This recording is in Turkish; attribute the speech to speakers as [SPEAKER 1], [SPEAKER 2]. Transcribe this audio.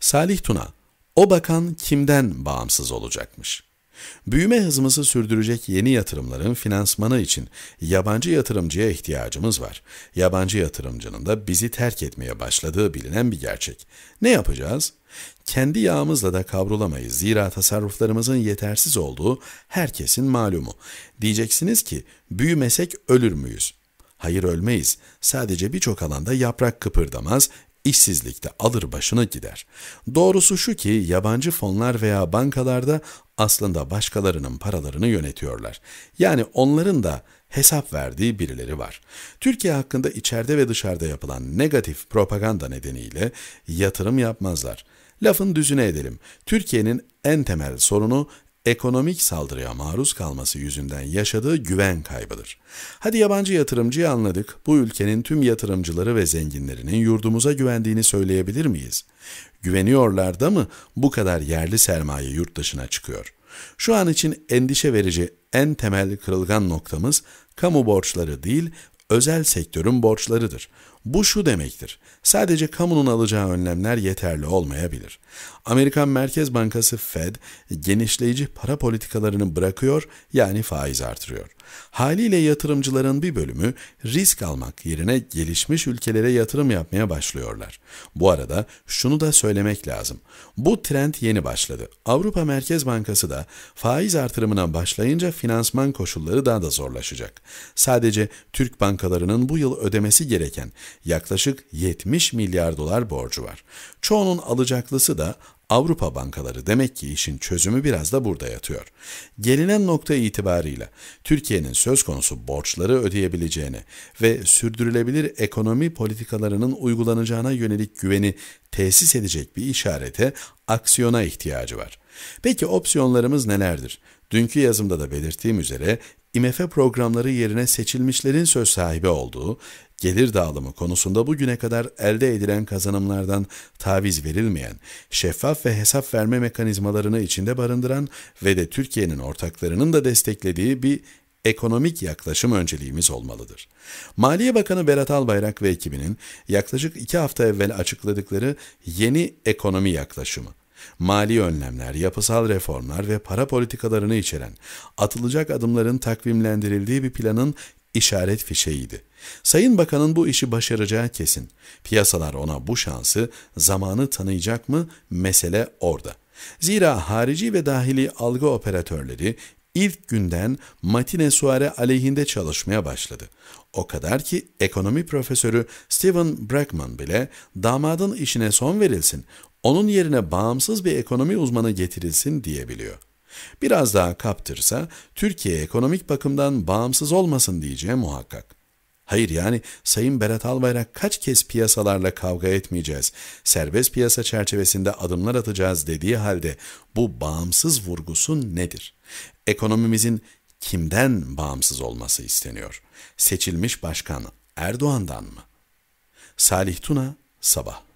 [SPEAKER 1] Salih Tuna, o bakan kimden bağımsız olacakmış? Büyüme hızımızı sürdürecek yeni yatırımların finansmanı için yabancı yatırımcıya ihtiyacımız var. Yabancı yatırımcının da bizi terk etmeye başladığı bilinen bir gerçek. Ne yapacağız? Kendi yağımızla da kavrulamayız zira tasarruflarımızın yetersiz olduğu herkesin malumu. Diyeceksiniz ki büyümesek ölür müyüz? Hayır ölmeyiz. Sadece birçok alanda yaprak kıpırdamaz, işsizlikte alır başını gider. Doğrusu şu ki yabancı fonlar veya bankalarda aslında başkalarının paralarını yönetiyorlar. Yani onların da hesap verdiği birileri var. Türkiye hakkında içeride ve dışarıda yapılan negatif propaganda nedeniyle yatırım yapmazlar. Lafın düzüne edelim. Türkiye'nin en temel sorunu ekonomik saldırıya maruz kalması yüzünden yaşadığı güven kaybıdır. Hadi yabancı yatırımcıyı anladık, bu ülkenin tüm yatırımcıları ve zenginlerinin yurdumuza güvendiğini söyleyebilir miyiz? Güveniyorlar da mı bu kadar yerli sermaye yurt dışına çıkıyor? Şu an için endişe verici en temel kırılgan noktamız kamu borçları değil, özel sektörün borçlarıdır. Bu şu demektir. Sadece kamunun alacağı önlemler yeterli olmayabilir. Amerikan Merkez Bankası Fed genişleyici para politikalarını bırakıyor yani faiz artırıyor. Haliyle yatırımcıların bir bölümü risk almak yerine gelişmiş ülkelere yatırım yapmaya başlıyorlar. Bu arada şunu da söylemek lazım. Bu trend yeni başladı. Avrupa Merkez Bankası da faiz artırımına başlayınca finansman koşulları daha da zorlaşacak. Sadece Türk bankalarının bu yıl ödemesi gereken yaklaşık 70 milyar dolar borcu var. Çoğunun alacaklısı da Avrupa bankaları demek ki işin çözümü biraz da burada yatıyor. Gelinen nokta itibarıyla Türkiye'nin söz konusu borçları ödeyebileceğini ve sürdürülebilir ekonomi politikalarının uygulanacağına yönelik güveni tesis edecek bir işarete, aksiyona ihtiyacı var. Peki opsiyonlarımız nelerdir? Dünkü yazımda da belirttiğim üzere IMF programları yerine seçilmişlerin söz sahibi olduğu, gelir dağılımı konusunda bugüne kadar elde edilen kazanımlardan taviz verilmeyen, şeffaf ve hesap verme mekanizmalarını içinde barındıran ve de Türkiye'nin ortaklarının da desteklediği bir ekonomik yaklaşım önceliğimiz olmalıdır. Maliye Bakanı Berat Albayrak ve ekibinin yaklaşık iki hafta evvel açıkladıkları yeni ekonomi yaklaşımı, mali önlemler, yapısal reformlar ve para politikalarını içeren atılacak adımların takvimlendirildiği bir planın işaret fişeğiydi. Sayın Bakan'ın bu işi başaracağı kesin. Piyasalar ona bu şansı, zamanı tanıyacak mı mesele orada. Zira harici ve dahili algı operatörleri ilk günden Matine Suare aleyhinde çalışmaya başladı. O kadar ki ekonomi profesörü Steven Brackman bile damadın işine son verilsin, onun yerine bağımsız bir ekonomi uzmanı getirilsin diyebiliyor. Biraz daha kaptırsa Türkiye ekonomik bakımdan bağımsız olmasın diyeceği muhakkak. Hayır yani Sayın Berat Albayrak kaç kez piyasalarla kavga etmeyeceğiz, serbest piyasa çerçevesinde adımlar atacağız dediği halde bu bağımsız vurgusu nedir? Ekonomimizin kimden bağımsız olması isteniyor? Seçilmiş başkan Erdoğan'dan mı? Salih Tuna, Sabah